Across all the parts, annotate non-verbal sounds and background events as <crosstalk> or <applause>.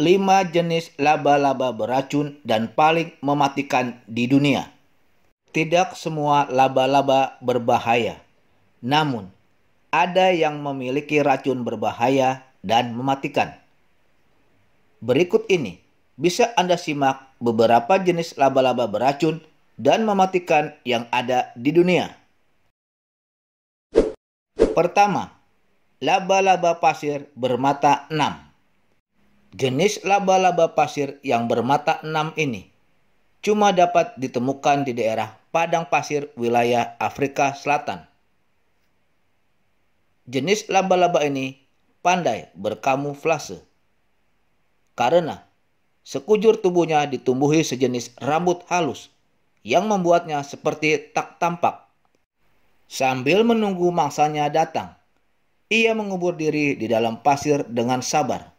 lima jenis laba-laba beracun dan paling mematikan di dunia. Tidak semua laba-laba berbahaya, namun ada yang memiliki racun berbahaya dan mematikan. Berikut ini bisa Anda simak beberapa jenis laba-laba beracun dan mematikan yang ada di dunia. Pertama, laba-laba pasir bermata 6. Jenis laba-laba pasir yang bermata enam ini cuma dapat ditemukan di daerah padang pasir wilayah Afrika Selatan. Jenis laba-laba ini pandai berkamuflase karena sekujur tubuhnya ditumbuhi sejenis rambut halus yang membuatnya seperti tak tampak. Sambil menunggu mangsanya datang, ia mengubur diri di dalam pasir dengan sabar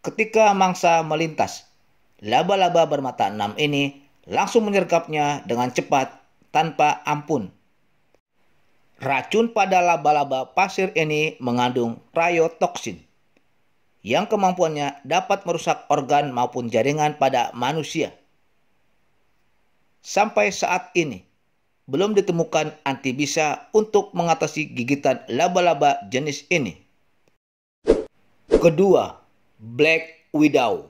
Ketika mangsa melintas, laba-laba bermata enam ini langsung menyergapnya dengan cepat tanpa ampun. Racun pada laba-laba pasir ini mengandung rayotoksin yang kemampuannya dapat merusak organ maupun jaringan pada manusia. Sampai saat ini, belum ditemukan antibisa untuk mengatasi gigitan laba-laba jenis ini. Kedua, Black Widow.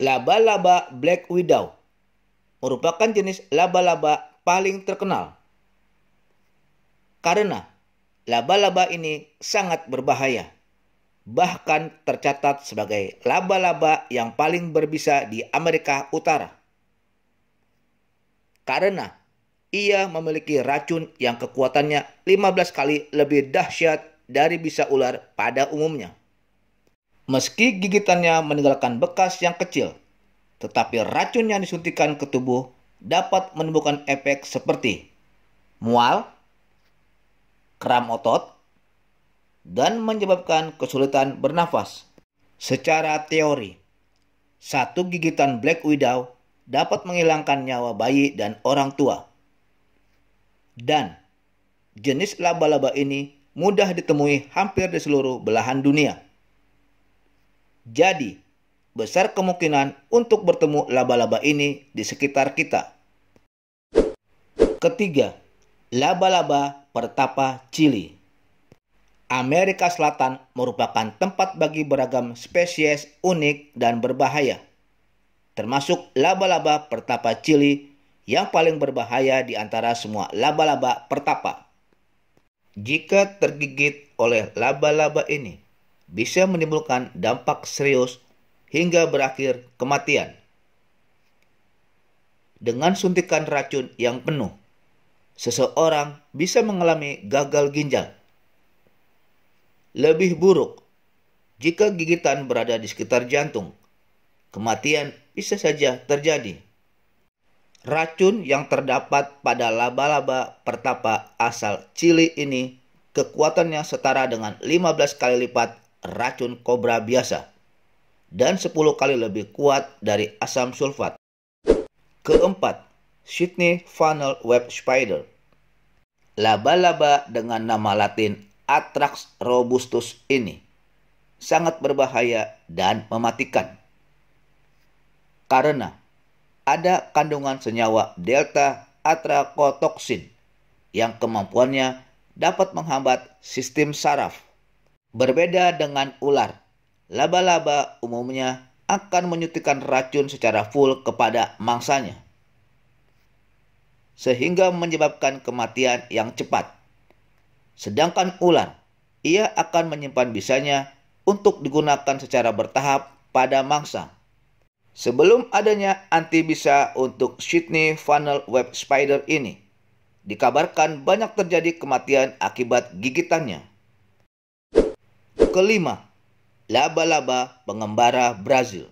Laba-laba Black Widow merupakan jenis laba-laba paling terkenal karena laba-laba ini sangat berbahaya. Bahkan tercatat sebagai laba-laba yang paling berbisa di Amerika Utara. Karena ia memiliki racun yang kekuatannya 15 kali lebih dahsyat dari bisa ular pada umumnya. Meski gigitannya meninggalkan bekas yang kecil, tetapi racun yang disuntikan ke tubuh dapat menimbulkan efek seperti mual, kram otot, dan menyebabkan kesulitan bernafas. Secara teori, satu gigitan black widow dapat menghilangkan nyawa bayi dan orang tua. Dan jenis laba-laba ini mudah ditemui hampir di seluruh belahan dunia. Jadi, besar kemungkinan untuk bertemu laba-laba ini di sekitar kita. Ketiga, laba-laba pertapa Chili. Amerika Selatan merupakan tempat bagi beragam spesies unik dan berbahaya, termasuk laba-laba pertapa Chili yang paling berbahaya di antara semua laba-laba pertapa. Jika tergigit oleh laba-laba ini, bisa menimbulkan dampak serius hingga berakhir kematian. Dengan suntikan racun yang penuh, seseorang bisa mengalami gagal ginjal. Lebih buruk, jika gigitan berada di sekitar jantung, kematian bisa saja terjadi. Racun yang terdapat pada laba-laba pertapa asal Chili ini kekuatannya setara dengan 15 kali lipat racun kobra biasa dan 10 kali lebih kuat dari asam sulfat. Keempat, Sydney Funnel Web Spider. Laba-laba dengan nama latin Atrax robustus ini sangat berbahaya dan mematikan. Karena ada kandungan senyawa delta atrakotoksin yang kemampuannya dapat menghambat sistem saraf Berbeda dengan ular, laba-laba umumnya akan menyuntikkan racun secara full kepada mangsanya, sehingga menyebabkan kematian yang cepat. Sedangkan ular, ia akan menyimpan bisanya untuk digunakan secara bertahap pada mangsa. Sebelum adanya antibisa untuk Sydney Funnel Web Spider ini, dikabarkan banyak terjadi kematian akibat gigitannya. Kelima, laba-laba pengembara Brazil.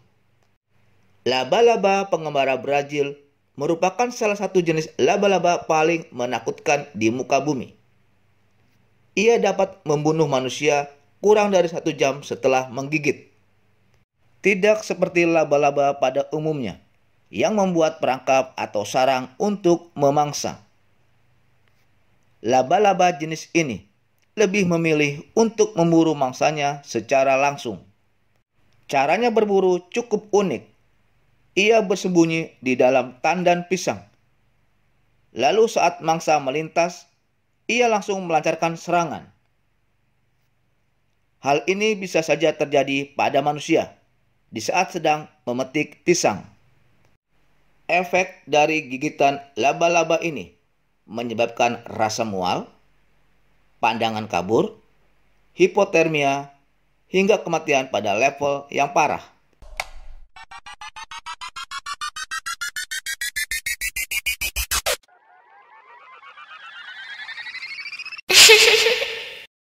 Laba-laba pengembara Brazil merupakan salah satu jenis laba-laba paling menakutkan di muka bumi. Ia dapat membunuh manusia kurang dari satu jam setelah menggigit. Tidak seperti laba-laba pada umumnya, yang membuat perangkap atau sarang untuk memangsa. Laba-laba jenis ini lebih memilih untuk memburu mangsanya secara langsung. Caranya berburu cukup unik. Ia bersembunyi di dalam tandan pisang. Lalu saat mangsa melintas, ia langsung melancarkan serangan. Hal ini bisa saja terjadi pada manusia di saat sedang memetik pisang. Efek dari gigitan laba-laba ini menyebabkan rasa mual, pandangan kabur, hipotermia, hingga kematian pada level yang parah. <laughs>